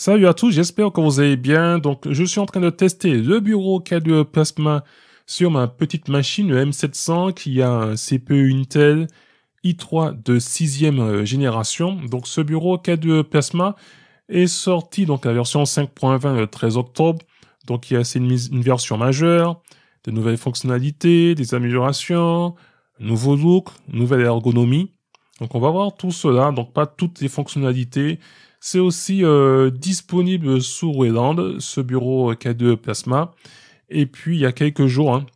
Salut à tous, j'espère que vous allez bien. Donc, je suis en train de tester le bureau k Plasma sur ma petite machine, le M700, qui a un CPU e Intel i3 de 6 euh, génération. Donc, ce bureau k Plasma est sorti, donc, la version 5.20 le 13 octobre. Donc, il y a, c'est une, version majeure, de nouvelles fonctionnalités, des améliorations, nouveau look, nouvelle ergonomie. Donc on va voir tout cela, donc pas toutes les fonctionnalités. C'est aussi euh, disponible sous Wayland, ce bureau euh, K2 Plasma. Et puis il y a quelques jours hein,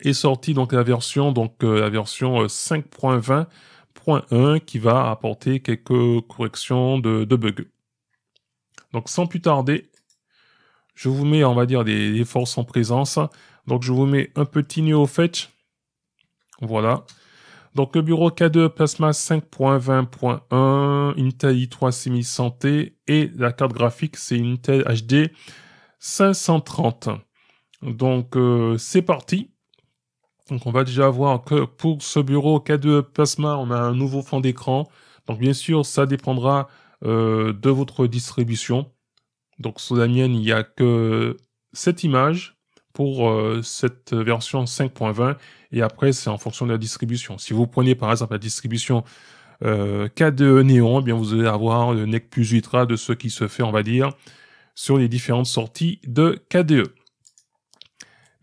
est sortie donc la version donc euh, la version 5.20.1 qui va apporter quelques corrections de, bugs. Donc sans plus tarder, je vous mets on va dire des, des forces en présence. Donc je vous mets un petit new fetch. Voilà. Donc le bureau K2 Plasma 5.20.1, Intel i3 6100T et la carte graphique c'est Intel HD 530. Donc euh, c'est parti. Donc on va déjà voir que pour ce bureau K2 Plasma, on a un nouveau fond d'écran. Donc bien sûr, ça dépendra euh, de votre distribution. Donc sur la mienne, il n'y a que cette image pour euh, cette version 5.20 et après c'est en fonction de la distribution. Si vous prenez par exemple la distribution kde euh, k Néon, eh bien vous allez avoir le nec plus ultra de ce qui se fait, on va dire, sur les différentes sorties de KDE.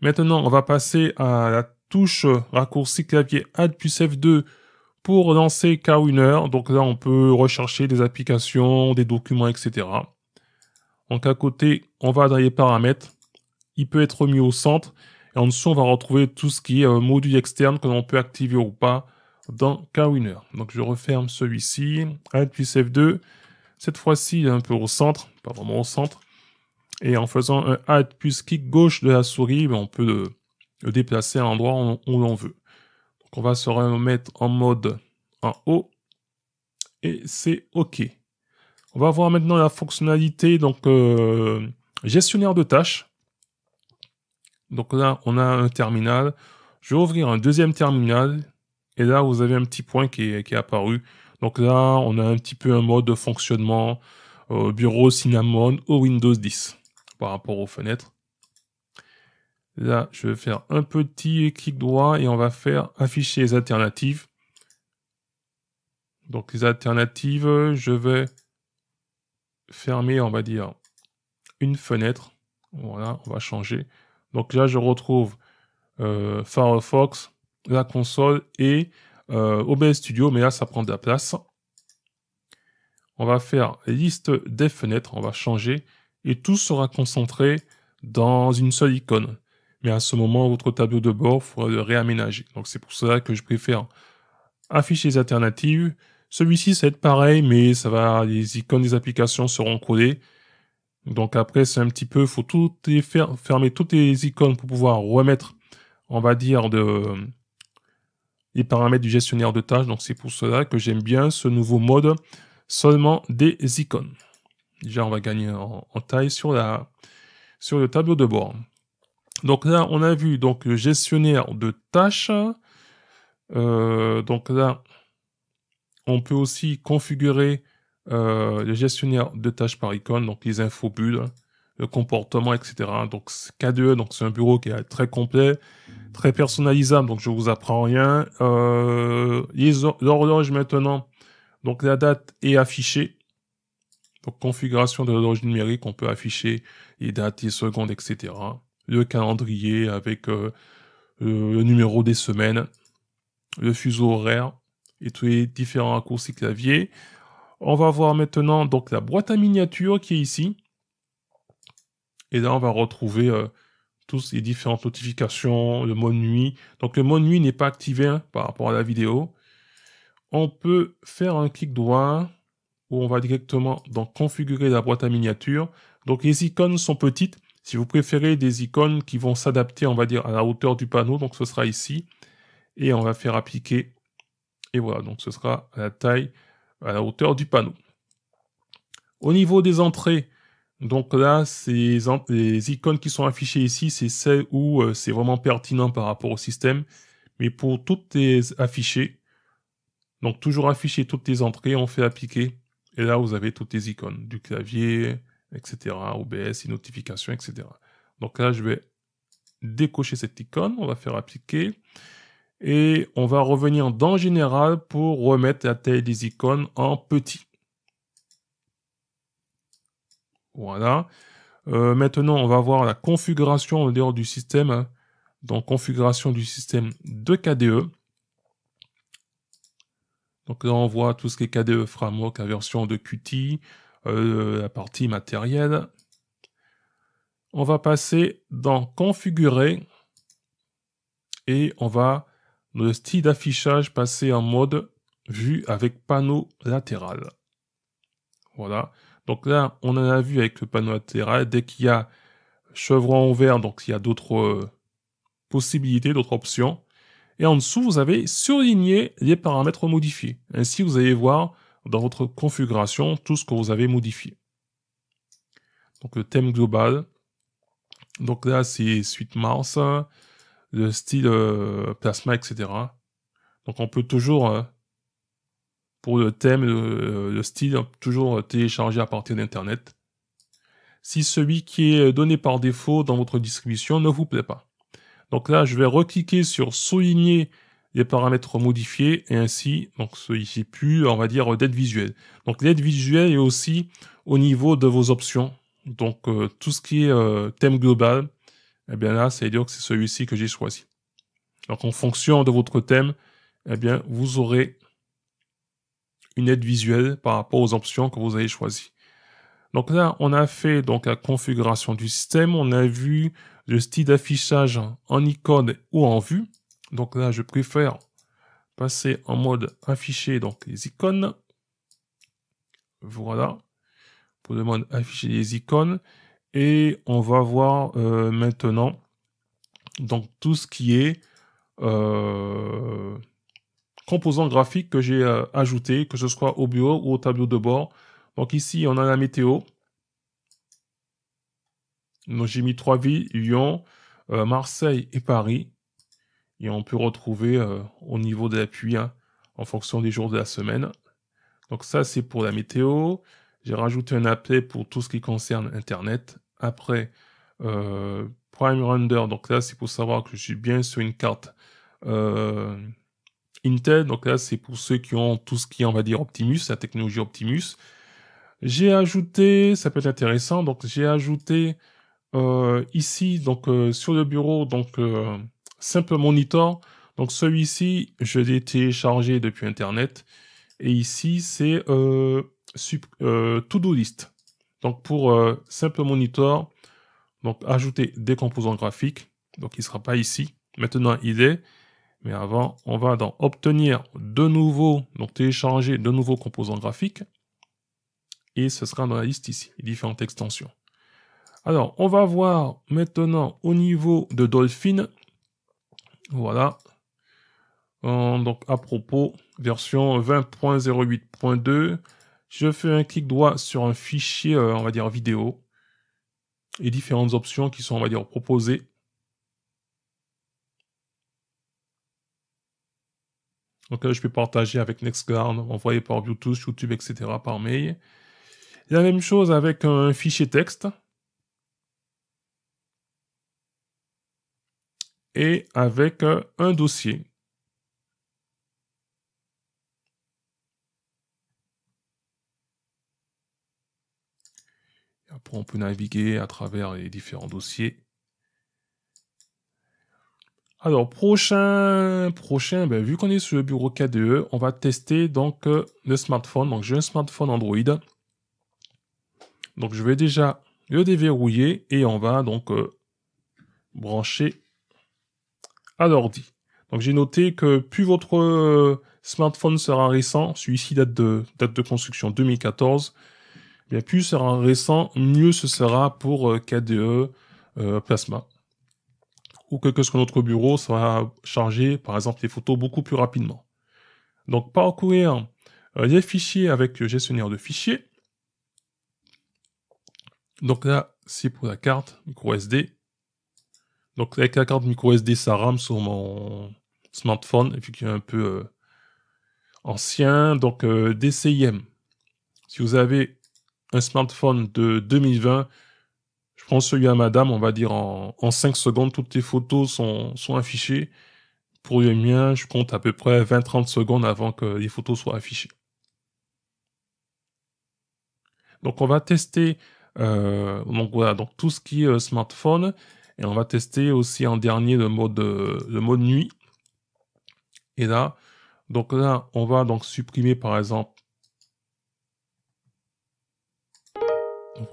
Maintenant, on va passer à la touche raccourci clavier Alt plus F2 pour lancer KWinner. Donc là, on peut rechercher des applications, des documents, etc. Donc à côté, on va dans les paramètres il peut être remis au centre. Et en dessous, on va retrouver tout ce qui est euh, module externe que l'on peut activer ou pas dans KWinner. Donc je referme celui-ci, Alt plus F2. Cette fois-ci, un peu au centre, pas vraiment au centre. Et en faisant un Alt plus clic gauche de la souris, ben, on peut euh, le, déplacer à l'endroit où, l'on veut. Donc on va se remettre en mode en haut. Et c'est OK. On va voir maintenant la fonctionnalité, donc euh, gestionnaire de tâches. Donc là, on a un terminal. Je vais ouvrir un deuxième terminal. Et là, vous avez un petit point qui est, apparu. Donc là, on a un petit peu un mode de fonctionnement euh, bureau Cinnamon ou Windows 10 par rapport aux fenêtres. Là, je vais faire un petit clic droit et on va faire afficher les alternatives. Donc les alternatives, je vais fermer, on va dire, une fenêtre. Voilà, on va changer. Donc là, je retrouve euh, Firefox, la console et euh, OBS Studio, mais là, ça prend de la place. On va faire liste des fenêtres, on va changer, et tout sera concentré dans une seule icône. Mais à ce moment, votre tableau de bord, il faudra le réaménager. Donc c'est pour cela que je préfère afficher les alternatives. Celui-ci, ça va être pareil, mais ça va, les icônes des applications seront collées. Donc après, c'est un petit peu, faut tout fermer toutes les icônes pour pouvoir remettre, on va dire, les paramètres du gestionnaire de tâches. Donc c'est pour cela que j'aime bien ce nouveau mode seulement des icônes. Déjà, on va gagner en, taille sur la, sur le tableau de bord. Donc là, on a vu donc le gestionnaire de tâches. Euh, donc là, on peut aussi configurer euh, le gestionnaire de tâches par icône, donc les infobules, le comportement, etc. Donc k 2 e, donc c'est un bureau qui est très complet, très personnalisable, donc je vous apprends rien. Euh, l'horloge maintenant, donc la date est affichée. Donc configuration de l'horloge numérique, on peut afficher les dates, les secondes, etc. Le calendrier avec euh, le, le numéro des semaines, le fuseau horaire et tous les différents raccourcis clavier. On va voir maintenant donc la boîte à miniature qui est ici. Et là, on va retrouver tous euh, toutes les différentes notifications, le mode nuit. Donc le mode nuit n'est pas activé hein, par rapport à la vidéo. On peut faire un clic droit où on va directement dans configurer la boîte à miniature. Donc les icônes sont petites. Si vous préférez des icônes qui vont s'adapter, on va dire, à la hauteur du panneau, donc ce sera ici. Et on va faire appliquer. Et voilà, donc ce sera la taille à la hauteur du panneau. Au niveau des entrées, donc là, ces les icônes qui sont affichées ici, c'est celles où euh, c'est vraiment pertinent par rapport au système. Mais pour toutes les affichées, donc toujours afficher toutes les entrées, on fait appliquer. Et là, vous avez toutes les icônes du clavier, etc. OBS, les notifications, etc. Donc là, je vais décocher cette icône. On va faire appliquer et on va revenir dans général pour remettre la taille des icônes en petit. Voilà. Euh, maintenant, on va voir la configuration en dehors du système. Hein. Donc, configuration du système de KDE. Donc là, on voit tout ce qui est KDE Framework, la version de Qt, euh, la partie matérielle. On va passer dans Configurer et on va le style d'affichage passé en mode vue avec panneau latéral. Voilà. Donc là, on en a vu avec le panneau latéral. Dès qu'il y a chevron vert, donc il y a d'autres euh, possibilités, d'autres options. Et en dessous, vous avez surligné les paramètres modifiés. Ainsi, vous allez voir dans votre configuration tout ce que vous avez modifié. Donc le thème global. Donc là, c'est suite Mars de style euh, plasma, etc. Donc on peut toujours, euh, pour le thème, euh, le, style, toujours télécharger à partir d'Internet. Si celui qui est donné par défaut dans votre distribution ne vous plaît pas. Donc là, je vais recliquer sur souligner les paramètres modifiés et ainsi, donc celui ici plus, on va dire d'aide visuelle. Donc l'aide visuelle est aussi au niveau de vos options. Donc tout ce qui est thème global, eh bien là, c'est dire que c'est celui-ci que j'ai choisi. Donc en fonction de votre thème, eh bien, vous aurez une aide visuelle par rapport aux options que vous avez choisies. Donc là, on a fait donc la configuration du système, on a vu le style d'affichage en icône ou en vue. Donc là, je préfère passer en mode afficher donc les icônes. Voilà. Pour le mode afficher les icônes. Et on va voir euh, maintenant donc tout ce qui est euh, composants graphiques que j'ai euh, ajouté, que ce soit au bureau ou au tableau de bord. Donc ici, on a la météo. j'ai mis trois villes, Lyon, Marseille et Paris. Et on peut retrouver au niveau de l'appui hein, en fonction des jours de la semaine. Donc ça, c'est pour la météo. J'ai rajouté un appel pour tout ce qui concerne Internet après, euh, Prime Render, donc là c'est pour savoir que je suis bien sur une carte euh, Intel, donc là c'est pour ceux qui ont tout ce qui est, on va dire, Optimus, la technologie Optimus. J'ai ajouté, ça peut être intéressant, donc j'ai ajouté euh, ici, donc sur le bureau, donc simple monitor. Donc celui-ci, je l'ai téléchargé depuis Internet. Et ici, c'est To-Do List. Donc pour euh, simple monitor, donc ajouter des composants graphiques. Donc il ne sera pas ici. Maintenant il est. Mais avant, on va dans obtenir de nouveau, donc télécharger de nouveaux composants graphiques. Et ce sera dans la liste ici, différentes extensions. Alors, on va voir maintenant au niveau de Dolphin. Voilà. Euh, donc à propos, version 20.08.2. Je fais un clic droit sur un fichier, euh, on va dire vidéo, et différentes options qui sont, on va dire, proposées. Donc là, je peux partager avec NextGuard, envoyer par Bluetooth, YouTube, etc., par mail. La même chose avec un fichier texte. Et avec euh, un dossier. on peut naviguer à travers les différents dossiers. Alors, prochain, prochain, ben, vu qu'on est sur le bureau KDE, on va tester donc euh, le smartphone. Donc, j'ai un smartphone Android. Donc, je vais déjà le déverrouiller et on va donc euh, brancher à l'ordi. Donc, j'ai noté que plus votre euh, smartphone sera récent, celui-ci de, date de construction 2014, bien plus sera récent, mieux ce sera pour euh, KDE euh, Plasma. Ou que, ce que notre bureau sera chargé, par exemple, les photos beaucoup plus rapidement. Donc parcourir euh, les fichiers avec le gestionnaire de fichiers. Donc là, c'est pour la carte micro SD. Donc avec la carte micro SD, ça rame sur mon smartphone, vu qu'il est un peu ancien. Donc DCIM. Si vous avez un smartphone de 2020, je prends celui à madame, on va dire en, 5 secondes, toutes tes photos sont, affichées. Pour le mien, je compte à peu près 20-30 secondes avant que les photos soient affichées. Donc on va tester euh, voilà, donc tout ce qui est euh, smartphone. Et on va tester aussi en dernier le mode, euh, le nuit. Et là, donc là, on va donc supprimer par exemple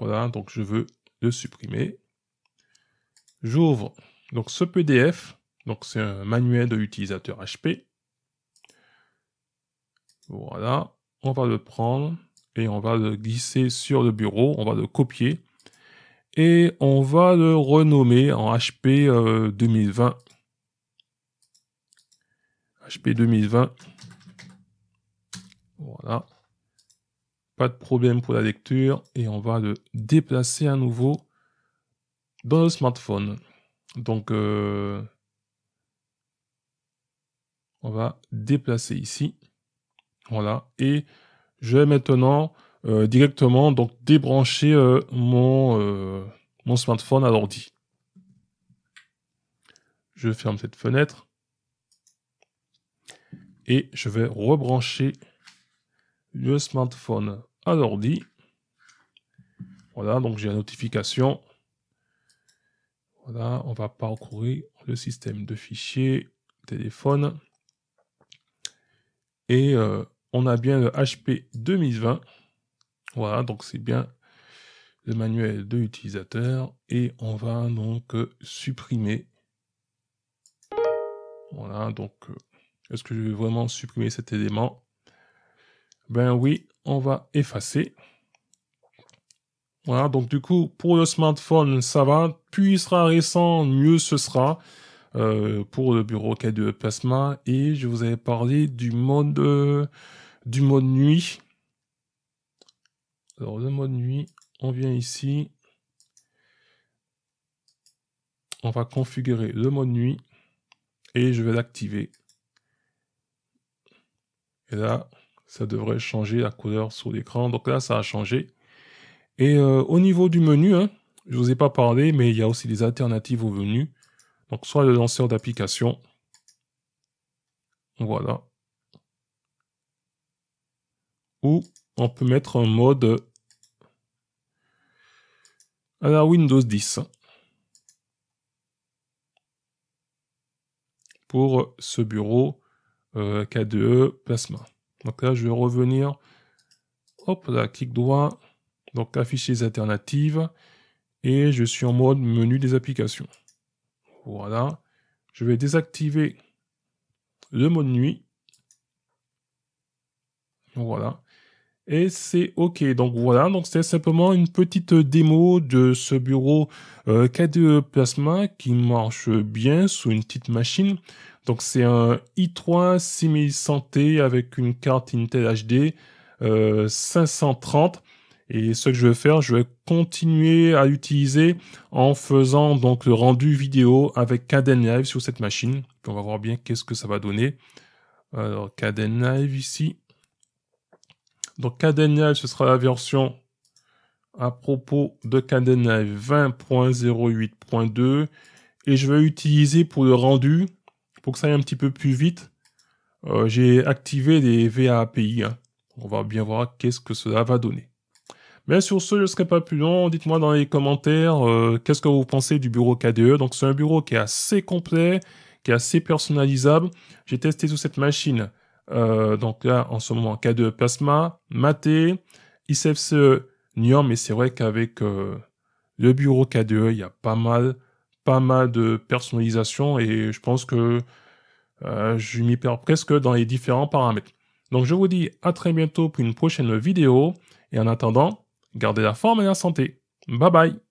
Voilà, donc je veux le supprimer. J'ouvre donc ce PDF. Donc c'est un manuel de utilisateur HP. Voilà, on va le prendre et on va le glisser sur le bureau, on va le copier et on va le renommer en HP 2020. HP 2020. Voilà de problème pour la lecture et on va le déplacer à nouveau dans le smartphone. Donc, euh, on va déplacer ici. Voilà. Et je vais maintenant euh, directement donc débrancher euh, mon, mon smartphone à l'ordi. Je ferme cette fenêtre. Et je vais rebrancher le smartphone alors dit, Voilà, donc j'ai la notification. Voilà, on va parcourir le système de fichiers, téléphone. Et euh, on a bien le HP 2020. Voilà, donc c'est bien le manuel de l'utilisateur. Et on va donc euh, supprimer. Voilà, donc euh, est-ce que je vais vraiment supprimer cet élément ben oui, on va effacer. Voilà, donc du coup, pour le smartphone, ça va. Plus il sera récent, mieux ce sera. Euh, pour le bureau cas de plasma. Et je vous avais parlé du mode euh, du mode nuit. Alors le mode nuit, on vient ici. On va configurer le mode nuit. Et je vais l'activer. Et là, ça devrait changer la couleur sur l'écran. Donc là, ça a changé. Et euh, au niveau du menu, je hein, je vous ai pas parlé, mais il y a aussi des alternatives au menu. Donc soit le lanceur d'application. Voilà. Ou on peut mettre un mode à la Windows 10. Pour ce bureau euh, K2E Plasma. Donc là, je vais revenir. Hop là, clic droit. Donc afficher les alternatives. Et je suis en mode menu des applications. Voilà. Je vais désactiver le mode nuit. Voilà et c'est OK. Donc voilà, donc simplement une petite démo de ce bureau euh, KDE Plasma qui marche bien sur une petite machine. Donc c'est un i3 6100T avec une carte Intel HD 530. Euh, et ce que je vais faire, je vais continuer à utiliser en faisant donc le rendu vidéo avec Caden Live sur cette machine. on va voir bien qu'est-ce que ça va donner. Alors Caden Live ici. Donc Kdenlive, ce sera la version à propos de CadenLive 20.08.2 et je vais utiliser pour le rendu, pour que ça aille un petit peu plus vite, euh, j'ai activé des VAPI. Hein. On va bien voir qu'est-ce que cela va donner. Mais sur ce, je ne serai pas plus long. Dites-moi dans les commentaires euh, qu'est-ce que vous pensez du bureau KDE. Donc c'est un bureau qui est assez complet, qui est assez personnalisable. J'ai testé sur cette machine euh, donc là, en ce moment, K2 Plasma, Maté, ICFCE, Nyon, mais c'est vrai qu'avec euh, le bureau k 2 e, il y a pas mal, pas mal de personnalisation, et je pense que euh, je m'y perds presque dans les différents paramètres. Donc je vous dis à très bientôt pour une prochaine vidéo, et en attendant, gardez la forme et la santé. Bye bye